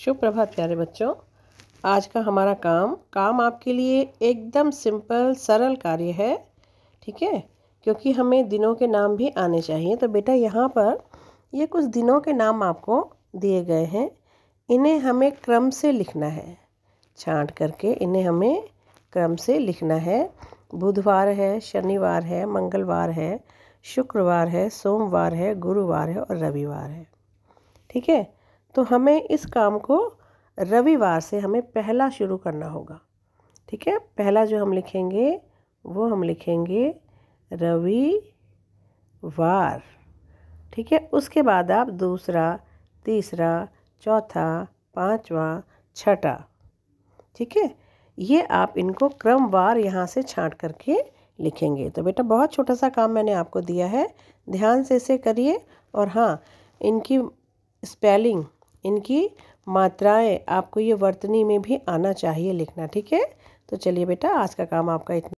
शुभ प्रभात प्यारे बच्चों आज का हमारा काम काम आपके लिए एकदम सिंपल सरल कार्य है ठीक है क्योंकि हमें दिनों के नाम भी आने चाहिए तो बेटा यहाँ पर ये कुछ दिनों के नाम आपको दिए गए हैं इन्हें हमें क्रम से लिखना है छांट करके इन्हें हमें क्रम से लिखना है बुधवार है शनिवार है मंगलवार है शुक्रवार है सोमवार है गुरुवार है और रविवार है ठीक है तो हमें इस काम को रविवार से हमें पहला शुरू करना होगा ठीक है पहला जो हम लिखेंगे वो हम लिखेंगे रविवार ठीक है उसके बाद आप दूसरा तीसरा चौथा पाँचवा छठा ठीक है ये आप इनको क्रमवार यहाँ से छांट करके लिखेंगे तो बेटा बहुत छोटा सा काम मैंने आपको दिया है ध्यान से इसे करिए और हाँ इनकी स्पेलिंग इनकी मात्राएं आपको ये वर्तनी में भी आना चाहिए लिखना ठीक है तो चलिए बेटा आज का काम आपका इतना